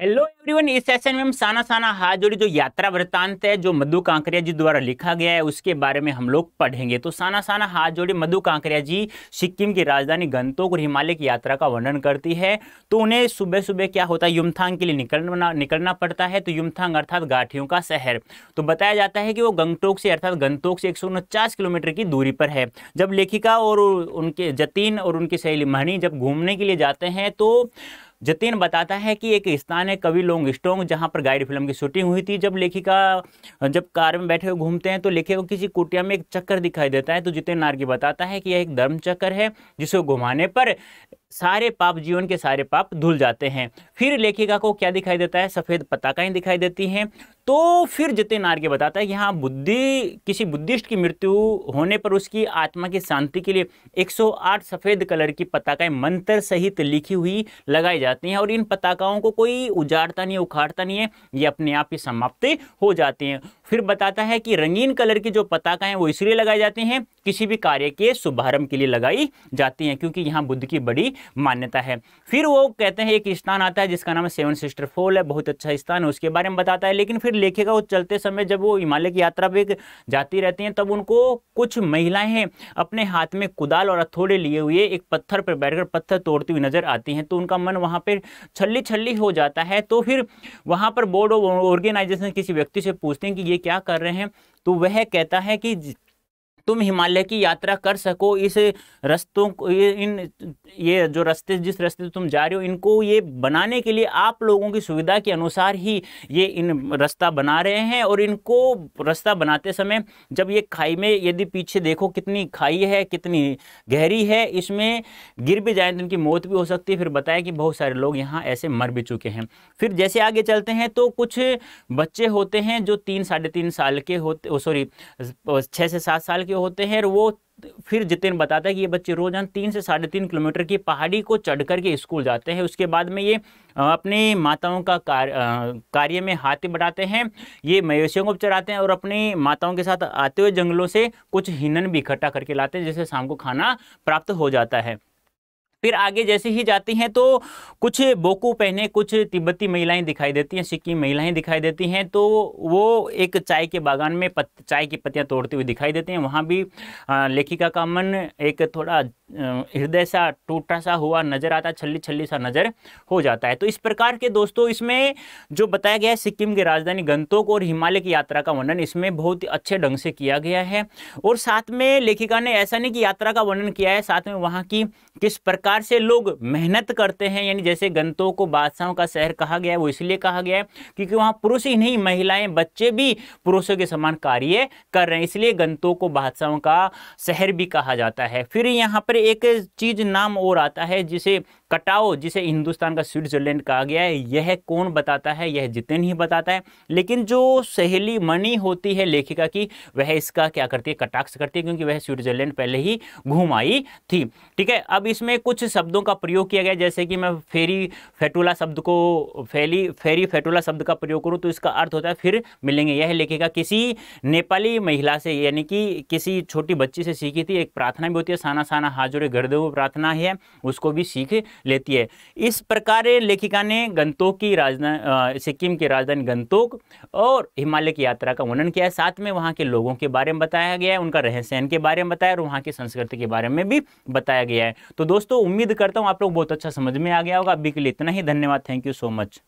hello everyone इस session में हम साना साना हाथ जोड़ी जो यात्रा वृत्तांत है जो मधु कांकरिया जी द्वारा लिखा गया है उसके बारे में हम लोग पढ़ेंगे तो साना साना हाथ जोड़ी मधु कांकरिया जी सिक्किम की राजधानी गंतोक और हिमालय की यात्रा का वर्णन करती है तो उन्हें सुबह सुबह क्या होता है युमथांग के लिए निकलना निकलना पड़ता है तो युमथांग अर्थात गाठियों का शहर तो बताया जाता है कि वो गंगटोक से अर्थात गंगटोक से एक किलोमीटर की दूरी पर है जब लेखिका और उनके जतीन और उनकी सहेली महनी जब घूमने के लिए जाते हैं तो जतिन बताता है कि एक स्थान है कवि लोंग स्टोंग जहाँ पर गाइड फिल्म की शूटिंग हुई थी जब लेखिका जब कार में बैठे हुए घूमते हैं तो लेखिका को किसी कुटिया में एक चक्कर दिखाई देता है तो जितेन नार्गी बताता है कि यह एक धर्म चक्कर है जिसे घुमाने पर सारे पाप जीवन के सारे पाप धुल जाते हैं फिर लेखिका को क्या दिखाई देता है सफ़ेद पताकाएं दिखाई देती हैं तो फिर जितिन आर्य बताता है कि हाँ बुद्धि किसी बुद्धिस्ट की मृत्यु होने पर उसकी आत्मा की शांति के लिए 108 सफ़ेद कलर की पताकाएं मंत्र सहित लिखी हुई लगाई जाती हैं और इन पताकाओं को कोई उजाड़ता नहीं उखाड़ता नहीं है ये अपने आप ही समाप्ति हो जाती हैं फिर बताता है कि रंगीन कलर की जो पताकाएं वो इसलिए लगाई जाती हैं किसी भी कार्य के शुभारंभ के लिए लगाई जाती हैं क्योंकि यहाँ बुद्ध की बड़ी मान्यता है फिर वो कहते हैं एक स्थान आता है जिसका नाम सेवन सिस्टर फॉल है बहुत अच्छा स्थान है उसके बारे में बताता है लेकिन फिर लेखिका वो चलते समय जब वो हिमालय की यात्रा पर जाती रहती हैं तब उनको कुछ महिलाएं अपने हाथ में कुदाल और हथौड़े लिए हुए एक पत्थर पर बैठकर पत्थर तोड़ती हुई नजर आती हैं तो उनका मन वहाँ पर छल्ली छल्ली हो जाता है तो फिर वहाँ पर बोर्ड ऑफ ऑर्गेनाइजेशन किसी व्यक्ति से पूछते हैं कि ये क्या कर रहे हैं तो वह कहता है कि तुम हिमालय की यात्रा कर सको इस रस्तों को ये इन ये जो रास्ते जिस रास्ते तुम जा रहे हो इनको ये बनाने के लिए आप लोगों की सुविधा के अनुसार ही ये इन रास्ता बना रहे हैं और इनको रास्ता बनाते समय जब ये खाई में यदि पीछे देखो कितनी खाई है कितनी गहरी है इसमें गिर भी जाए तो इनकी मौत भी हो सकती है फिर बताया कि बहुत सारे लोग यहाँ ऐसे मर भी चुके हैं फिर जैसे आगे चलते हैं तो कुछ बच्चे होते हैं जो तीन साढ़े तीन साल के होते सॉरी छः से सात साल के होते हैं वो फिर जितिन बताता है कि ये बच्चे रोजाना तीन से साढ़े तीन किलोमीटर की पहाड़ी को चढ़ करके स्कूल जाते हैं उसके बाद में ये अपने माताओं का कार्य कार्य में हाथी बढ़ाते हैं ये मवेशियों को चराते हैं और अपनी माताओं के साथ आते हुए जंगलों से कुछ हिनन भी इकट्ठा करके लाते हैं जिससे शाम को खाना प्राप्त हो जाता है फिर आगे जैसे ही जाती हैं तो कुछ बोकू पहने कुछ तिब्बती महिलाएं दिखाई देती हैं सिक्किम महिलाएं दिखाई देती हैं तो वो एक चाय के बागान में पत, चाय की पत्तियां तोड़ती हुए दिखाई देती हैं वहाँ भी लेखिका का मन एक थोड़ा हृदय सा टूटा सा हुआ नज़र आता छल्ली छल्ली सा नज़र हो जाता है तो इस प्रकार के दोस्तों इसमें जो बताया गया है सिक्किम की राजधानी गंतोक और हिमालय की यात्रा का वर्णन इसमें बहुत अच्छे ढंग से किया गया है और साथ में लेखिका ने ऐसा नहीं कि यात्रा का वर्णन किया है साथ में वहाँ की किस प्रकार प्रकार से लोग मेहनत करते हैं यानी जैसे गंतों को बादशाहों का शहर कहा गया है वो इसलिए कहा गया है क्योंकि वहाँ पुरुष ही नहीं महिलाएं बच्चे भी पुरुषों के समान कार्य कर रहे हैं इसलिए गंतों को बादशाहों का शहर भी कहा जाता है फिर यहाँ पर एक चीज़ नाम और आता है जिसे कटाओ जिसे हिंदुस्तान का स्विट्जरलैंड कहा गया है यह कौन बताता है यह जितेन ही बताता है लेकिन जो सहेली मणि होती है लेखिका की वह इसका क्या करती है कटाक्ष करती है क्योंकि वह स्विट्जरलैंड पहले ही घूम आई थी ठीक है अब इसमें कुछ शब्दों का प्रयोग किया गया जैसे कि मैं फेरी फेटोला शब्द को फैली फेरी फेटोला शब्द का प्रयोग करूँ तो इसका अर्थ होता है फिर मिलेंगे यह लेखिका किसी नेपाली महिला से यानी कि किसी छोटी बच्ची से सीखी थी एक प्रार्थना भी होती है साना साना हाजुरे घर प्रार्थना है उसको भी सीख लेती है इस प्रकार लेखिका ने गंतोक की राजधानी सिक्किम की राजधानी गंतोक और हिमालय की यात्रा का वर्णन किया है साथ में वहाँ के लोगों के बारे में बताया गया है उनका रहन सहन के बारे में बताया और वहाँ की संस्कृति के बारे में भी बताया गया है तो दोस्तों उम्मीद करता हूँ आप लोग बहुत अच्छा समझ में आ गया होगा अभी के लिए इतना ही धन्यवाद थैंक यू सो मच